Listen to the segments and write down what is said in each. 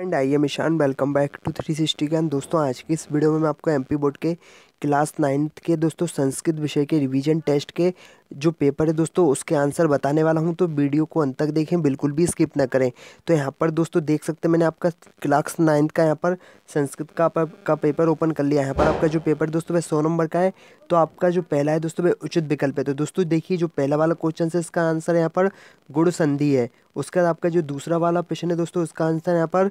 and I am Ishan welcome back to three sixty can दोस्तों आज की इस वीडियो में मैं आपको एमपी बोर्ड के क्लास नाइन्थ के दोस्तों संस्कृत विषय के रिवीजन टेस्ट के जो पेपर है दोस्तों उसके आंसर बताने वाला हूं तो वीडियो को अंत तक देखें बिल्कुल भी स्किप ना करें तो यहाँ पर दोस्तों देख सकते हैं मैंने आपका क्लास नाइन्थ का यहाँ पर संस्कृत का पर, का पेपर ओपन कर लिया यहाँ पर आपका जो पेपर दोस्तों वह सौ नंबर का है तो आपका जो पहला है दोस्तों वह उचित विकल्प है तो दोस्तों देखिए जो पहला वाला क्वेश्चन है इसका आंसर यहाँ पर गुड़ संधि है उसके बाद आपका जो दूसरा वाला प्रश्न है दोस्तों उसका आंसर यहाँ पर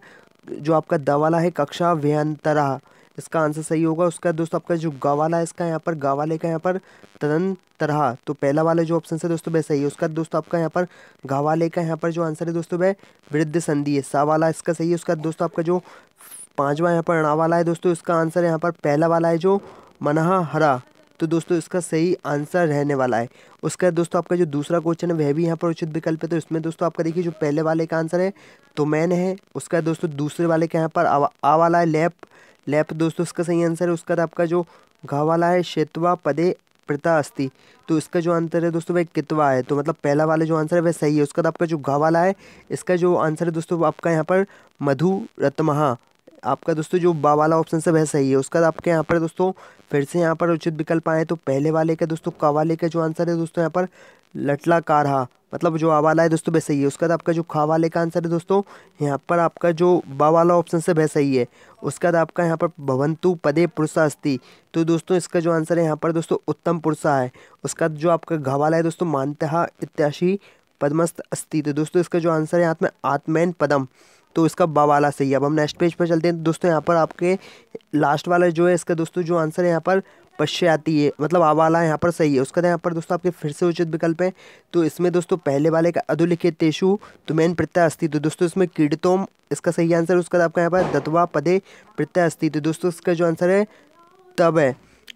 जो आपका द वाला है कक्षा व्यंतरा इसका आंसर सही होगा उसका दोस्तों आपका जो गा वाला है इसका यहाँ पर गा वाले का यहाँ पर तदन तरह तो पहला वाला जो ऑप्शन है दोस्तों वह सही है उसका दोस्तों आपका यहाँ पर गा वाले का यहाँ पर जो आंसर है दोस्तों वह वृद्ध संधि है सा वाला इसका सही है उसका दोस्तों आपका जो पाँचवा यहाँ पर अणा वाला है दोस्तों इसका आंसर यहाँ पर पहला वाला है जो मनहा हरा तो दोस्तों इसका सही आंसर रहने वाला है उसका दोस्तों आपका जो दूसरा क्वेश्चन है वह भी यहाँ पर उचित विकल्प है तो इसमें दोस्तों आपका देखिए जो पहले वाले का आंसर है तो मैन है उसका दोस्तों दूसरे वाले का यहाँ पर आ, आ वाला है लेप लैप दोस्तों इसका सही आंसर है उसका आपका जो घा वाला है शेतवा पदे प्रता अस्थि तो इसका जो आंसर है दोस्तों वह कितवा है तो मतलब पहला वाला जो आंसर है वह सही है उसका आपका जो घा वाला है इसका जो आंसर है दोस्तों आपका यहाँ पर मधु रत्महा आपका दोस्तों जो बा वाला ऑप्शन से वह सही है उसका आपके यहाँ पर दोस्तों फिर से यहाँ पर उचित विकल्प आए तो पहले वाले का दोस्तों का वाले का जो आंसर है दोस्तों यहाँ पर लटला कारहा मतलब जो आ वाला है दोस्तों वह सही है उसके बाद आपका जो खा वाले का आंसर है दोस्तों यहाँ पर आपका जो बा वाला ऑप्शन से वह सही है उसके बाद आपका यहाँ पर भवंतु पदे पुरुषा अस्थि तो दोस्तों इसका जो आंसर है यहाँ पर दोस्तों उत्तम पुरुषा है उसका जो आपका घा वाला है दोस्तों मानतहा इत्याशी पद्मस्त अस्थि तो दोस्तों इसका जो आंसर है यहाँ में आत्मैन पदम तो इसका बा वाला सही है अब हम नेक्स्ट पेज पर चलते हैं दोस्तों यहाँ पर आपके लास्ट वाला जो है इसका दोस्तों जो आंसर है यहाँ पर पश्चाती है मतलब आ वाला यहाँ पर सही है उसका तो यहाँ पर दोस्तों आपके फिर से उचित विकल्प है तो इसमें दोस्तों पहले वाले का अधोलिखित तो तुमैन प्रत्यय अस्थि तो दोस्तों इसमें कीड़तोम इसका सही आंसर उसके बाद तो आपका यहाँ पर दत्वा पदे प्रत्यय अस्थि तो दोस्तों इसका जो आंसर है तब है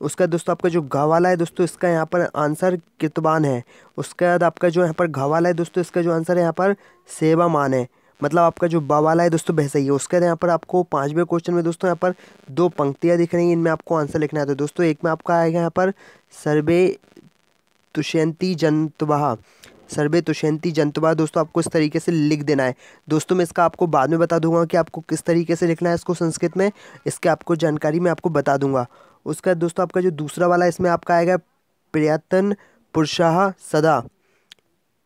उसका दोस्तों आपका जो घा वाला है दोस्तों इसका यहाँ पर आंसर कितबान है उसके बाद आपका जो यहाँ पर घा वाला है दोस्तों इसका जो आंसर है यहाँ पर सेवामान है मतलब आपका जो ब है दोस्तों वह ही है उसके बाद यहाँ पर आपको पाँचवें क्वेश्चन में दोस्तों यहाँ पर दो पंक्तियाँ दिख रही हैं इनमें आपको आंसर लिखना है तो दोस्तों एक में आपका आएगा यहाँ पर सर्वे तुष्यंती जंतवाहा सर्वे तुष्यंती जंतवा दोस्तों आपको इस तरीके से लिख देना है दोस्तों मैं इसका आपको बाद में बता दूंगा कि आपको किस तरीके से लिखना है इसको संस्कृत में इसके आपको जानकारी मैं आपको बता दूंगा उसका दोस्तों आपका जो दूसरा वाला इसमें आपका आएगा प्रयत्न पुरुषाह सदा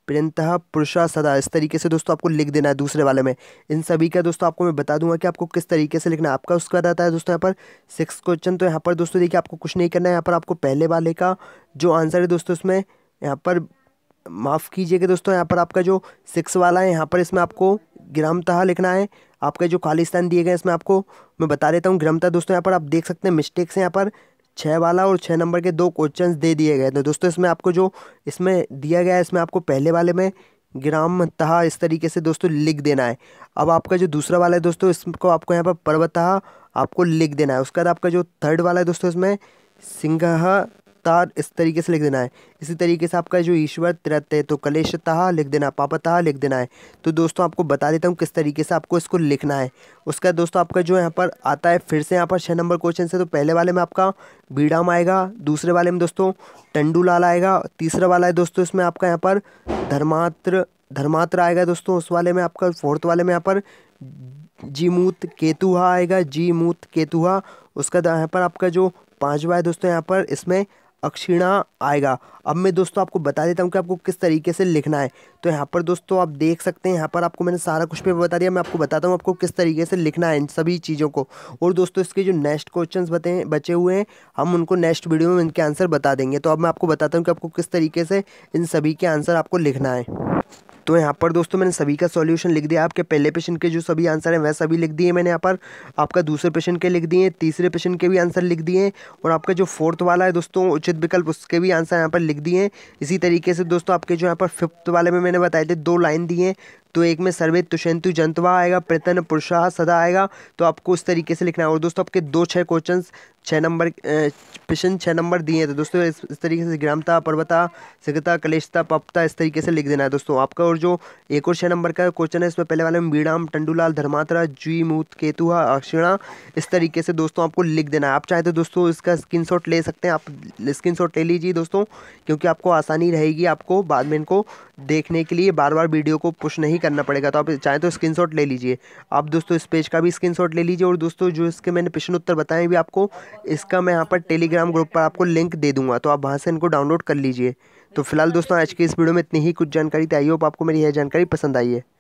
प्रियंतः पुरुषा सदा इस तरीके से दोस्तों आपको लिख देना है दूसरे वाले में इन सभी का दोस्तों आपको मैं बता दूंगा कि आपको किस तरीके से लिखना है आपका उसके बाद आता है दोस्तों यहाँ पर सिक्स क्वेश्चन तो यहाँ पर दोस्तों देखिए आपको कुछ नहीं करना है यहाँ पर आपको पहले वाले का जो आंसर है दोस्तों उसमें यहाँ पर माफ़ कीजिएगा दोस्तों यहाँ पर आपका जो सिक्स वाला है यहाँ पर इसमें आपको ग्रामतः लिखना है आपका जो खालिस्तान दिए गए इसमें आपको मैं बता देता हूँ ग्रामता दोस्तों यहाँ पर आप देख सकते हैं मिस्टेक्स हैं यहाँ पर छः वाला और छः नंबर के दो क्वेश्चन दे दिए गए थे दोस्तों इसमें आपको जो इसमें दिया गया है इसमें आपको पहले वाले में ग्राम तहा इस तरीके से दोस्तों लिख देना है अब आपका जो दूसरा वाला है दोस्तों इसको आपको यहाँ पर पर्वतहा आपको लिख देना है उसके बाद आपका जो थर्ड वाला है दोस्तों इसमें सिंह तार इस तरीके से लिख देना है इसी तरीके से आपका जो ईश्वर तिरत है तो कलेशतः लिख देना पापतः लिख देना है तो दोस्तों आपको बता देता हूँ किस तरीके से आपको इसको लिखना है उसका दोस्तों आपका जो यहाँ पर आता है फिर से यहाँ पर छः नंबर क्वेश्चन से तो पहले वाले में आपका बीड़ाम आएगा दूसरे वाले में दोस्तों टंडूलाल आएगा तीसरा वाला है दोस्तों इसमें आपका यहाँ पर धर्मात्र धर्मात्र आएगा दोस्तों उस वाले में आपका फोर्थ वाले में यहाँ पर जीमूत केतुहा आएगा जीमूत केतुहा उसका यहाँ पर आपका जो पांचवा है दोस्तों यहाँ पर इसमें अक्षिणा आएगा अब मैं दोस्तों आपको बता देता हूँ कि आपको किस तरीके से लिखना है तो यहाँ पर दोस्तों आप देख सकते हैं यहाँ पर आपको मैंने सारा कुछ पेपर बता दिया मैं आपको बताता हूँ आपको किस तरीके से लिखना है इन सभी चीज़ों को और दोस्तों इसके जो नेक्स्ट क्वेश्चन बते बचे हुए हैं हम उनको नेक्स्ट वीडियो में इनके आंसर बता देंगे तो अब मैं आपको बताता हूँ कि आपको किस तरीके से इन सभी के आंसर आपको लिखना है तो यहाँ पर दोस्तों मैंने सभी का सॉल्यूशन लिख दिया आपके पहले पेशेंट के जो सभी आंसर हैं वह सभी लिख दिए मैंने यहाँ पर आपका दूसरे पेशेंट के लिख दिए तीसरे पेशेंट के भी आंसर लिख दिए और आपका जो फोर्थ वाला है दोस्तों उचित विकल्प उसके भी आंसर यहाँ पर लिख दिए इसी तरीके से दोस्तों आपके जो यहाँ पर फिफ्थ वाले में मैंने बताए थे दो लाइन दिए तो एक में सर्वे तुषंतु जंतवा आएगा प्रतन पुरुषा सदा आएगा तो आपको उस तरीके से लिखना है और दोस्तों आपके दो छः क्वेश्चन छः नंबर प्रश्न छः नंबर दिए हैं तो दोस्तों इस, तरीके से ग्रामता पर्वता सिकता कलेशता पपता इस तरीके से लिख देना है दोस्तों आपका और जो एक और छः नंबर का क्वेश्चन है इसमें पहले वाले में बीड़ाम टंडूलाल धर्मात्रा जुई मूत केतुहा अक्षिणा इस तरीके से दोस्तों आपको लिख देना है आप चाहे तो दोस्तों इसका स्क्रीन ले सकते हैं आप स्क्रीन ले लीजिए दोस्तों क्योंकि आपको आसानी रहेगी आपको बाद में इनको देखने के लिए बार बार वीडियो को पुष्ट नहीं करना पड़ेगा तो आप चाहें तो स्क्रीन ले लीजिए आप दोस्तों इस पेज का भी स्क्रीन ले लीजिए और दोस्तों जो इसके मैंने प्रश्न उत्तर बताए भी आपको इसका मैं यहाँ पर टेलीग्राम ग्रुप पर आपको लिंक दे दूँगा तो आप वहाँ से इनको डाउनलोड कर लीजिए तो फिलहाल दोस्तों आज की इस वीडियो में इतनी ही कुछ जानकारी थी आई होप आपको मेरी यह जानकारी पसंद आई है